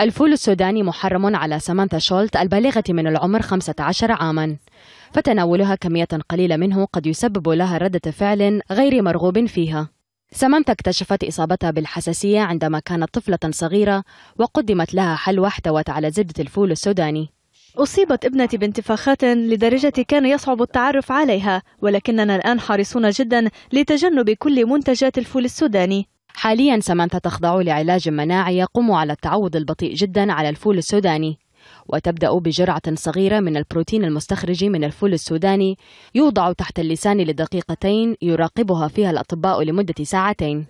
الفول السوداني محرم على سامانثا شولت البالغة من العمر 15 عاما فتناولها كمية قليلة منه قد يسبب لها ردة فعل غير مرغوب فيها سامانثا اكتشفت إصابتها بالحساسية عندما كانت طفلة صغيرة وقدمت لها حلوى احتوت على زبدة الفول السوداني أصيبت ابنتي بانتفاخات لدرجة كان يصعب التعرف عليها ولكننا الآن حريصون جدا لتجنب كل منتجات الفول السوداني حاليا سمانثا تخضع لعلاج مناعي يقوم على التعود البطيء جدا على الفول السوداني وتبدأ بجرعة صغيرة من البروتين المستخرج من الفول السوداني يوضع تحت اللسان لدقيقتين يراقبها فيها الأطباء لمدة ساعتين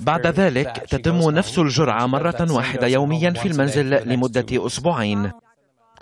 بعد ذلك تتم نفس الجرعة مرة واحدة يوميا في المنزل لمدة أسبوعين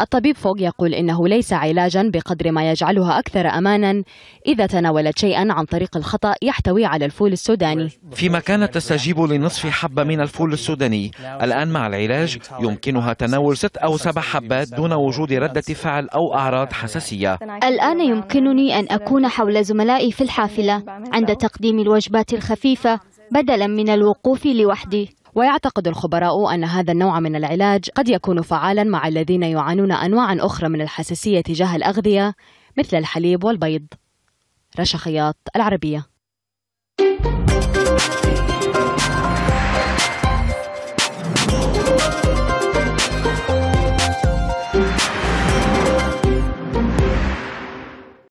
الطبيب فوق يقول إنه ليس علاجا بقدر ما يجعلها أكثر أمانا إذا تناولت شيئا عن طريق الخطأ يحتوي على الفول السوداني فيما كانت تستجيب لنصف حبة من الفول السوداني الآن مع العلاج يمكنها تناول ست أو سبع حبات دون وجود ردة فعل أو أعراض حساسية الآن يمكنني أن أكون حول زملائي في الحافلة عند تقديم الوجبات الخفيفة بدلا من الوقوف لوحدي ويعتقد الخبراء أن هذا النوع من العلاج قد يكون فعالا مع الذين يعانون أنواع أخرى من الحساسية تجاه الأغذية مثل الحليب والبيض رشا خياط العربية